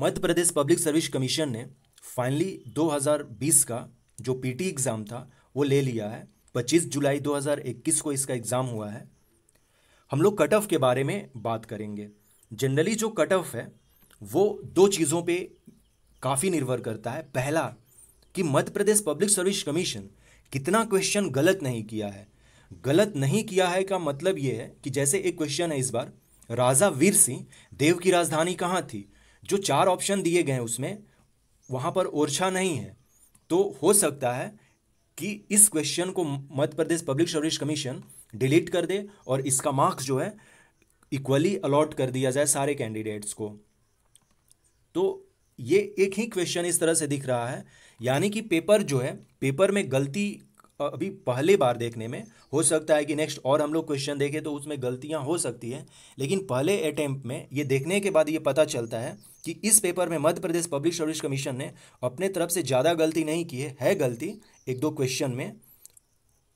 मध्य Pradesh public service commission ने finally 2020 का जो पीटी एग्ज़ाम था वो ले लिया है 25 जुलाई 2021 को इसका एग्ज़ाम हुआ है हम लोग कट ऑफ के बारे में बात करेंगे जनरली जो कट ऑफ है वो दो चीज़ों पे काफ़ी निर्भर करता है पहला कि Madhya Pradesh public service commission कितना क्वेश्चन गलत नहीं किया है गलत नहीं किया है का मतलब ये है कि जैसे एक क्वेश्चन है इस बार राजा वीर सिंह देव की राजधानी कहाँ थी जो चार ऑप्शन दिए गए हैं उसमें वहाँ पर ओरछा नहीं है तो हो सकता है कि इस क्वेश्चन को Madhya Pradesh public service commission delete कर दे और इसका मार्क्स जो है इक्वली अलॉट कर दिया जाए सारे कैंडिडेट्स को तो ये एक ही क्वेश्चन इस तरह से दिख रहा है यानी कि पेपर जो है पेपर में गलती अभी पहले बार देखने में हो सकता है कि नेक्स्ट और हम लोग क्वेश्चन देखें तो उसमें गलतियां हो सकती हैं लेकिन पहले अटैम्प्ट में ये देखने के बाद ये पता चलता है कि इस पेपर में Madhya Pradesh public service commission ने अपने तरफ से ज़्यादा गलती नहीं की है, है गलती एक दो क्वेश्चन में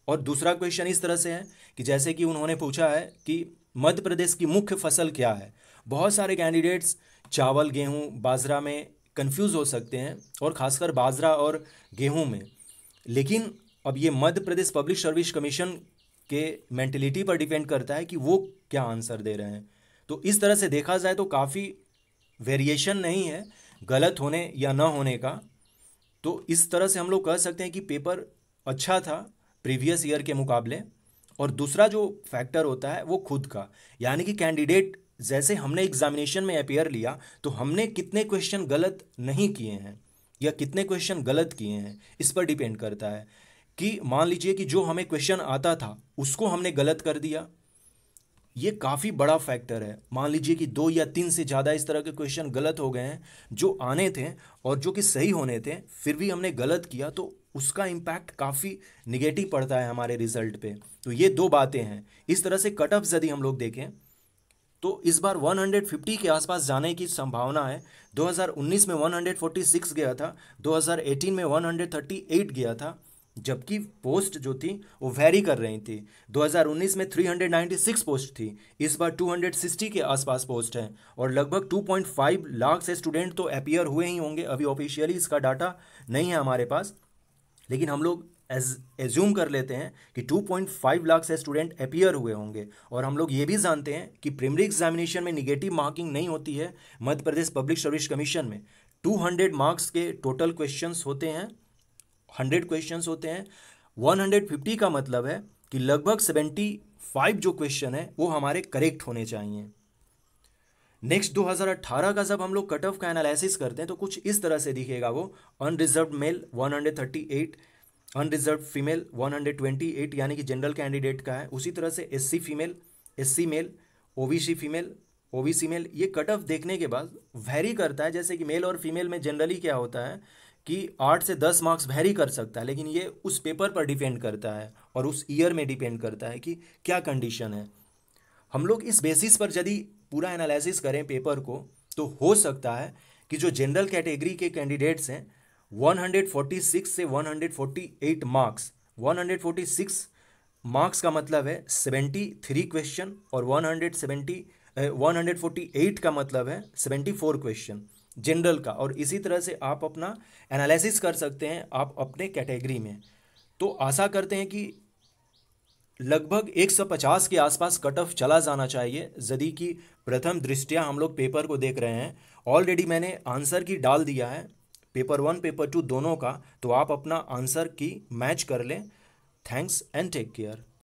और दूसरा क्वेश्चन इस तरह से है कि जैसे कि उन्होंने पूछा है कि मध्य प्रदेश की मुख्य फसल क्या है बहुत सारे कैंडिडेट्स चावल गेहूँ बाजरा में कंफ्यूज हो सकते हैं और ख़ासकर बाजरा और गेहूँ में लेकिन अब ये Madhya Pradesh public service commission के मेंटेलिटी पर डिपेंड करता है कि वो क्या आंसर दे रहे हैं तो इस तरह से देखा जाए तो काफ़ी वेरिएशन नहीं है गलत होने या ना होने का तो इस तरह से हम लोग कह सकते हैं कि पेपर अच्छा था प्रीवियस ईयर के मुकाबले और दूसरा जो फैक्टर होता है वो खुद का यानी कि कैंडिडेट जैसे हमने एग्जामिनेशन में अपेयर लिया तो हमने कितने क्वेश्चन गलत नहीं किए हैं या कितने क्वेश्चन गलत किए हैं इस पर डिपेंड करता है कि मान लीजिए कि जो हमें क्वेश्चन आता था उसको हमने गलत कर दिया ये काफ़ी बड़ा फैक्टर है मान लीजिए कि दो या तीन से ज़्यादा इस तरह के क्वेश्चन गलत हो गए हैं जो आने थे और जो कि सही होने थे फिर भी हमने गलत किया तो उसका इम्पैक्ट काफ़ी निगेटिव पड़ता है हमारे रिजल्ट पे तो ये दो बातें हैं इस तरह से कट ऑफ यदि हम लोग देखें तो इस बार 150 के आसपास जाने की संभावना है 2019 में 146 गया था 2018 में 138 गया था जबकि पोस्ट जो थी वो वेरी कर रही थी 2019 में 396 पोस्ट थी इस बार 260 के आसपास पोस्ट हैं और लगभग 2.5 लाख से स्टूडेंट तो अपियर हुए ही होंगे अभी ऑफिशियली इसका डाटा नहीं है हमारे पास लेकिन हम लोग एज एज्यूम कर लेते हैं कि 2.5 लाख से स्टूडेंट अपियर हुए होंगे और हम लोग ये भी जानते हैं कि प्रिमरी एग्जामिनेशन में निगेटिव मार्किंग नहीं होती है Madhya Pradesh public service commission में 200 मार्क्स के टोटल क्वेश्चंस होते हैं हंड्रेड क्वेश्चन होते हैं वन हंड्रेड फिफ्टी का मतलब है कि लगभग सेवेंटी फाइव जो क्वेश्चन है वो हमारे करेक्ट होने चाहिए नेक्स्ट 2018 का जब हम लोग कट ऑफ का एनालिसिस करते हैं तो कुछ इस तरह से दिखेगा वो अनरिजर्व मेल 138 अनरिजर्व फीमेल 128 यानी कि जनरल कैंडिडेट का है उसी तरह से SC female SC male OBC female OBC male ये कट ऑफ देखने के बाद वेरी करता है जैसे कि मेल और फीमेल में जनरली क्या होता है कि आठ से दस मार्क्स वेरी कर सकता है लेकिन ये उस पेपर पर डिपेंड करता है और उस ईयर में डिपेंड करता है कि क्या कंडीशन है हम लोग इस बेसिस पर यदि पूरा एनालिसिस करें पेपर को तो हो सकता है कि जो जनरल कैटेगरी के कैंडिडेट्स हैं 146 से 148 मार्क्स 146 मार्क्स का मतलब है 73 क्वेश्चन और 170 148 eh, का मतलब है 74 क्वेश्चन जनरल का और इसी तरह से आप अपना एनालिसिस कर सकते हैं आप अपने कैटेगरी में तो आशा करते हैं कि लगभग 150 के आसपास कट ऑफ चला जाना चाहिए यदि कि प्रथम दृष्टिया हम लोग पेपर को देख रहे हैं ऑलरेडी मैंने आंसर की डाल दिया है पेपर वन पेपर टू दोनों का तो आप अपना आंसर की मैच कर लें थैंक्स एंड टेक केयर